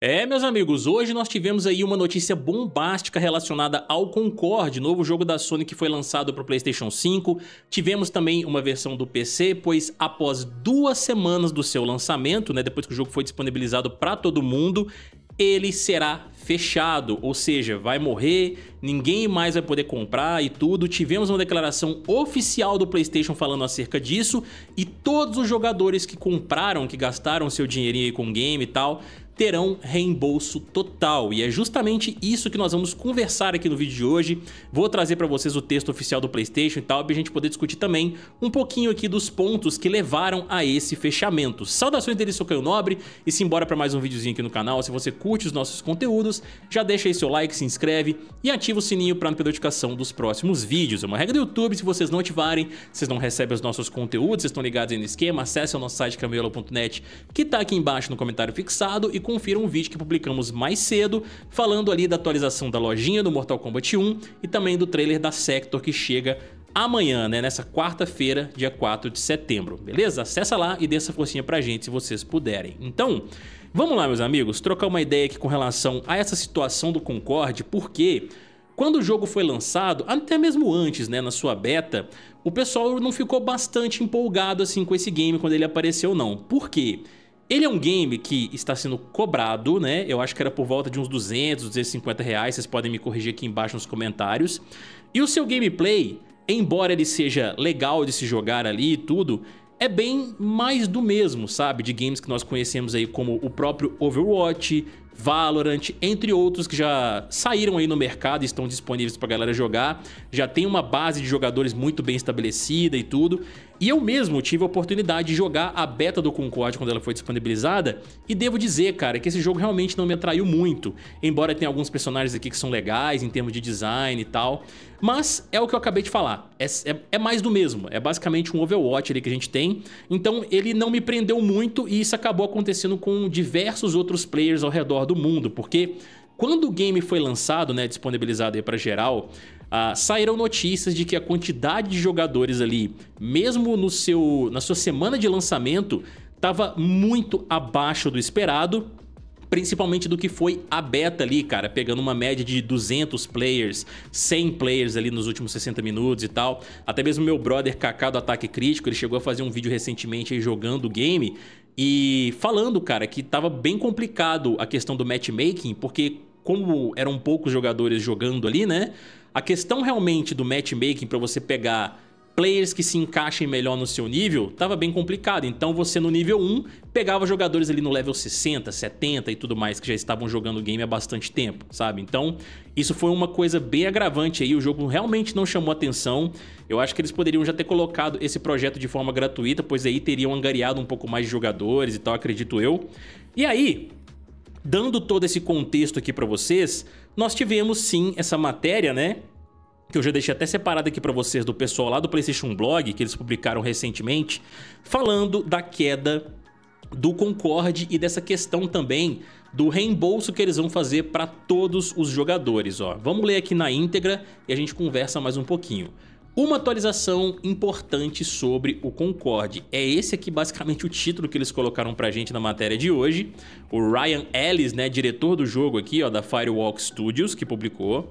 É, meus amigos, hoje nós tivemos aí uma notícia bombástica relacionada ao Concorde, novo jogo da Sony que foi lançado para o PlayStation 5. Tivemos também uma versão do PC, pois após duas semanas do seu lançamento, né, depois que o jogo foi disponibilizado para todo mundo, ele será fechado, ou seja, vai morrer, ninguém mais vai poder comprar e tudo. Tivemos uma declaração oficial do PlayStation falando acerca disso e todos os jogadores que compraram, que gastaram seu dinheirinho aí com o game e tal, terão reembolso total. E é justamente isso que nós vamos conversar aqui no vídeo de hoje. Vou trazer para vocês o texto oficial do PlayStation e tal, para a gente poder discutir também um pouquinho aqui dos pontos que levaram a esse fechamento. Saudações dele, seu Caio Nobre, e simbora para mais um videozinho aqui no canal. Se você curte os nossos conteúdos, já deixa aí seu like, se inscreve e ativa o sininho para não perder notificação dos próximos vídeos. É uma regra do YouTube, se vocês não ativarem, vocês não recebem os nossos conteúdos, vocês estão ligados aí no esquema, acesse o nosso site camelo.net que está aqui embaixo no comentário fixado e confira um vídeo que publicamos mais cedo, falando ali da atualização da lojinha do Mortal Kombat 1 e também do trailer da Sector que chega amanhã, né, nessa quarta-feira, dia 4 de setembro, beleza? Acessa lá e dê essa forcinha pra gente se vocês puderem. Então, vamos lá, meus amigos, trocar uma ideia aqui com relação a essa situação do Concorde, porque quando o jogo foi lançado, até mesmo antes, né, na sua beta, o pessoal não ficou bastante empolgado assim com esse game quando ele apareceu não. Por quê? Ele é um game que está sendo cobrado, né? Eu acho que era por volta de uns 200, 250 reais. Vocês podem me corrigir aqui embaixo nos comentários. E o seu gameplay, embora ele seja legal de se jogar ali e tudo, é bem mais do mesmo, sabe? De games que nós conhecemos aí como o próprio Overwatch, Valorant, entre outros que já saíram aí no mercado e estão disponíveis pra galera jogar. Já tem uma base de jogadores muito bem estabelecida e tudo. E eu mesmo tive a oportunidade de jogar a beta do Concorde quando ela foi disponibilizada, e devo dizer, cara, que esse jogo realmente não me atraiu muito, embora tenha alguns personagens aqui que são legais em termos de design e tal, mas é o que eu acabei de falar, é, é, é mais do mesmo, é basicamente um Overwatch ali que a gente tem, então ele não me prendeu muito e isso acabou acontecendo com diversos outros players ao redor do mundo, porque quando o game foi lançado, né, disponibilizado aí pra geral, ah, saíram notícias de que a quantidade de jogadores ali, mesmo no seu, na sua semana de lançamento, estava muito abaixo do esperado principalmente do que foi a beta ali, cara, pegando uma média de 200 players, 100 players ali nos últimos 60 minutos e tal. Até mesmo meu brother Kaká do Ataque Crítico, ele chegou a fazer um vídeo recentemente jogando o game e falando, cara, que tava bem complicado a questão do matchmaking, porque como eram poucos jogadores jogando ali, né? A questão realmente do matchmaking para você pegar players que se encaixem melhor no seu nível, tava bem complicado. Então você no nível 1 pegava jogadores ali no level 60, 70 e tudo mais que já estavam jogando o game há bastante tempo, sabe? Então isso foi uma coisa bem agravante aí, o jogo realmente não chamou atenção. Eu acho que eles poderiam já ter colocado esse projeto de forma gratuita, pois aí teriam angariado um pouco mais de jogadores e tal, acredito eu. E aí, Dando todo esse contexto aqui para vocês, nós tivemos sim essa matéria, né? que eu já deixei até separado aqui para vocês do pessoal lá do PlayStation Blog, que eles publicaram recentemente, falando da queda do Concorde e dessa questão também do reembolso que eles vão fazer para todos os jogadores. Ó. Vamos ler aqui na íntegra e a gente conversa mais um pouquinho. Uma atualização importante sobre o Concorde. É esse aqui basicamente o título que eles colocaram pra gente na matéria de hoje. O Ryan Ellis, né, diretor do jogo aqui, ó, da Firewalk Studios, que publicou.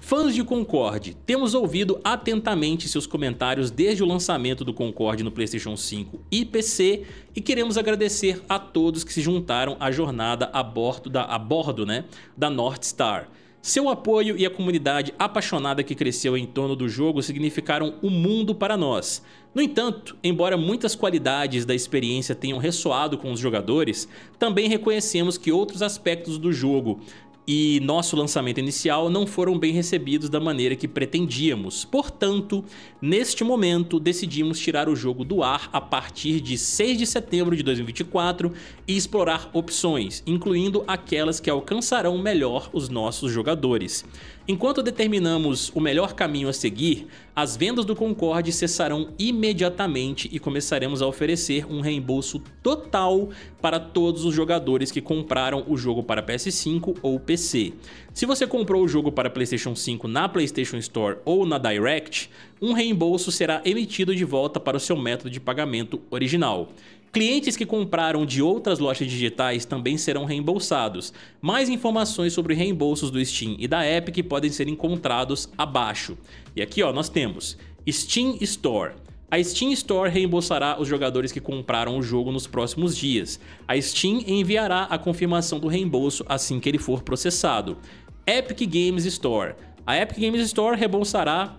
Fãs de Concorde, temos ouvido atentamente seus comentários desde o lançamento do Concorde no PlayStation 5 e PC e queremos agradecer a todos que se juntaram à jornada a bordo da, a bordo, né, da North Star. Seu apoio e a comunidade apaixonada que cresceu em torno do jogo significaram o um mundo para nós. No entanto, embora muitas qualidades da experiência tenham ressoado com os jogadores, também reconhecemos que outros aspectos do jogo, e nosso lançamento inicial não foram bem recebidos da maneira que pretendíamos. Portanto, neste momento, decidimos tirar o jogo do ar a partir de 6 de setembro de 2024 e explorar opções, incluindo aquelas que alcançarão melhor os nossos jogadores. Enquanto determinamos o melhor caminho a seguir, as vendas do Concorde cessarão imediatamente e começaremos a oferecer um reembolso total para todos os jogadores que compraram o jogo para PS5 ou PC. Se você comprou o jogo para PlayStation 5 na PlayStation Store ou na Direct, um reembolso será emitido de volta para o seu método de pagamento original. Clientes que compraram de outras lojas digitais também serão reembolsados. Mais informações sobre reembolsos do Steam e da Epic podem ser encontrados abaixo. E aqui ó, nós temos Steam Store. A Steam Store reembolsará os jogadores que compraram o jogo nos próximos dias. A Steam enviará a confirmação do reembolso assim que ele for processado. Epic Games Store. A Epic Games Store reembolsará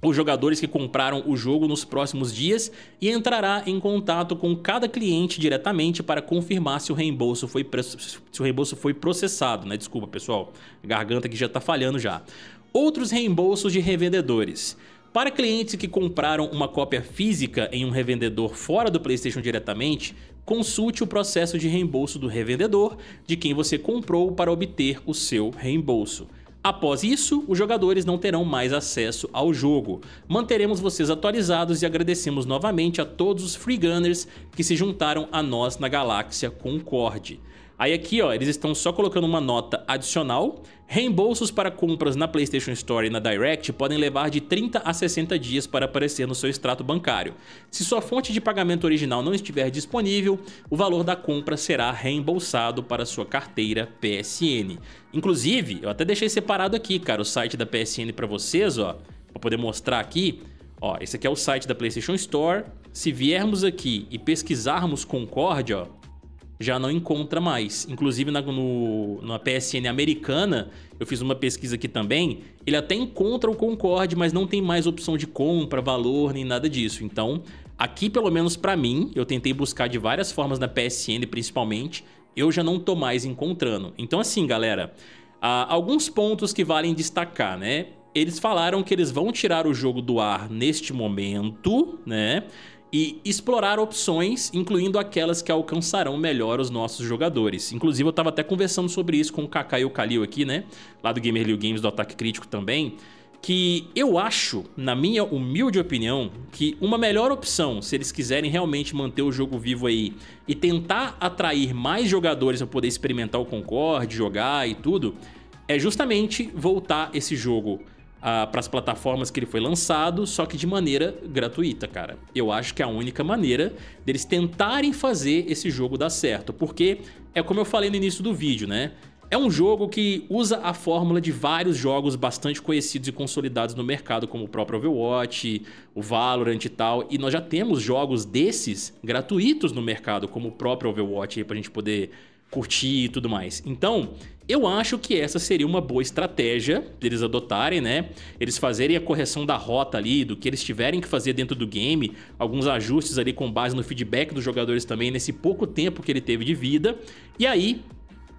os jogadores que compraram o jogo nos próximos dias e entrará em contato com cada cliente diretamente para confirmar se o reembolso foi, se o reembolso foi processado, né? Desculpa, pessoal, garganta que já está falhando já. Outros reembolsos de revendedores. Para clientes que compraram uma cópia física em um revendedor fora do PlayStation diretamente, consulte o processo de reembolso do revendedor de quem você comprou para obter o seu reembolso. Após isso, os jogadores não terão mais acesso ao jogo. Manteremos vocês atualizados e agradecemos novamente a todos os Free Gunners que se juntaram a nós na Galáxia Concorde. Aí aqui, ó, eles estão só colocando uma nota adicional. Reembolsos para compras na PlayStation Store e na Direct podem levar de 30 a 60 dias para aparecer no seu extrato bancário. Se sua fonte de pagamento original não estiver disponível, o valor da compra será reembolsado para sua carteira PSN. Inclusive, eu até deixei separado aqui, cara, o site da PSN para vocês, ó, para poder mostrar aqui. Ó, esse aqui é o site da PlayStation Store. Se viermos aqui e pesquisarmos Concorde, ó, já não encontra mais. Inclusive, na, no, na PSN americana, eu fiz uma pesquisa aqui também, ele até encontra o Concorde, mas não tem mais opção de compra, valor, nem nada disso. Então, aqui, pelo menos para mim, eu tentei buscar de várias formas na PSN, principalmente, eu já não tô mais encontrando. Então, assim, galera, ah, alguns pontos que valem destacar, né? Eles falaram que eles vão tirar o jogo do ar neste momento, né? e explorar opções, incluindo aquelas que alcançarão melhor os nossos jogadores. Inclusive, eu estava até conversando sobre isso com o Kaká e o Kalil aqui, né? Lá do Gamer Games, do Ataque Crítico também. Que eu acho, na minha humilde opinião, que uma melhor opção, se eles quiserem realmente manter o jogo vivo aí e tentar atrair mais jogadores para poder experimentar o Concorde, jogar e tudo, é justamente voltar esse jogo Uh, para as plataformas que ele foi lançado, só que de maneira gratuita, cara. Eu acho que é a única maneira deles tentarem fazer esse jogo dar certo, porque é como eu falei no início do vídeo, né? É um jogo que usa a fórmula de vários jogos bastante conhecidos e consolidados no mercado, como o próprio Overwatch, o Valorant e tal, e nós já temos jogos desses gratuitos no mercado, como o próprio Overwatch, para a gente poder curtir e tudo mais. Então, eu acho que essa seria uma boa estratégia deles adotarem, né? Eles fazerem a correção da rota ali, do que eles tiverem que fazer dentro do game, alguns ajustes ali com base no feedback dos jogadores também nesse pouco tempo que ele teve de vida. E aí,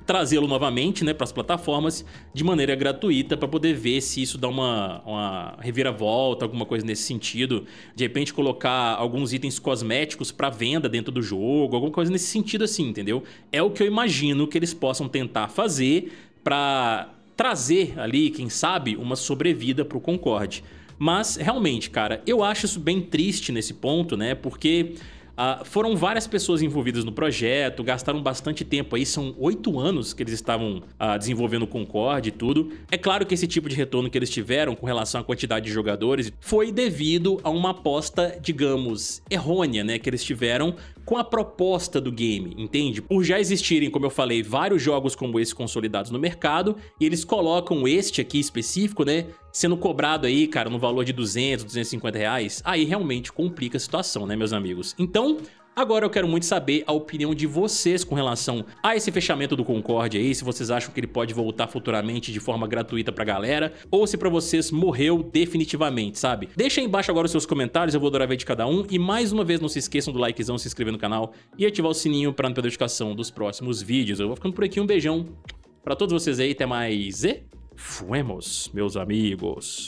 trazê-lo novamente né, para as plataformas de maneira gratuita para poder ver se isso dá uma, uma reviravolta, alguma coisa nesse sentido. De repente, colocar alguns itens cosméticos para venda dentro do jogo, alguma coisa nesse sentido assim, entendeu? É o que eu imagino que eles possam tentar fazer para trazer ali, quem sabe, uma sobrevida para o Concorde. Mas realmente, cara, eu acho isso bem triste nesse ponto, né? Porque Uh, foram várias pessoas envolvidas no projeto, gastaram bastante tempo aí, são oito anos que eles estavam uh, desenvolvendo o Concorde e tudo. É claro que esse tipo de retorno que eles tiveram com relação à quantidade de jogadores foi devido a uma aposta, digamos, errônea, né, que eles tiveram com a proposta do game, entende? Por já existirem, como eu falei, vários jogos como esse consolidados no mercado, e eles colocam este aqui específico, né, sendo cobrado aí, cara, no valor de 200, 250 reais, aí realmente complica a situação, né, meus amigos? Então, Agora eu quero muito saber a opinião de vocês com relação a esse fechamento do Concorde aí, se vocês acham que ele pode voltar futuramente de forma gratuita pra galera, ou se pra vocês morreu definitivamente, sabe? Deixa aí embaixo agora os seus comentários, eu vou adorar ver de cada um, e mais uma vez não se esqueçam do likezão, se inscrever no canal e ativar o sininho pra não perder notificação dos próximos vídeos. Eu vou ficando por aqui, um beijão pra todos vocês aí, até mais e fuemos, meus amigos.